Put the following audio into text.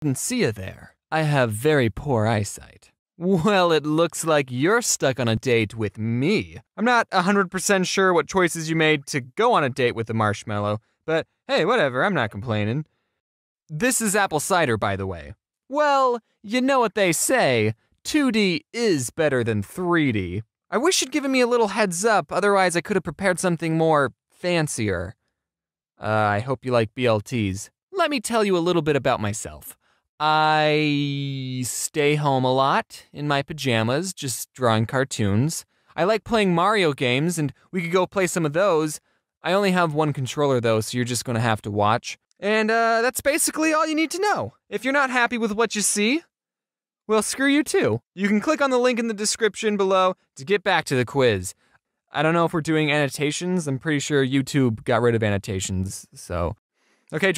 didn't see you there. I have very poor eyesight. Well, it looks like you're stuck on a date with me. I'm not 100% sure what choices you made to go on a date with the marshmallow, but hey, whatever, I'm not complaining. This is apple cider, by the way. Well, you know what they say 2D is better than 3D. I wish you'd given me a little heads up, otherwise, I could have prepared something more fancier. Uh, I hope you like BLTs. Let me tell you a little bit about myself. I stay home a lot in my pajamas, just drawing cartoons. I like playing Mario games, and we could go play some of those. I only have one controller though, so you're just gonna have to watch. And uh, that's basically all you need to know. If you're not happy with what you see, well, screw you too. You can click on the link in the description below to get back to the quiz. I don't know if we're doing annotations. I'm pretty sure YouTube got rid of annotations, so. Okay,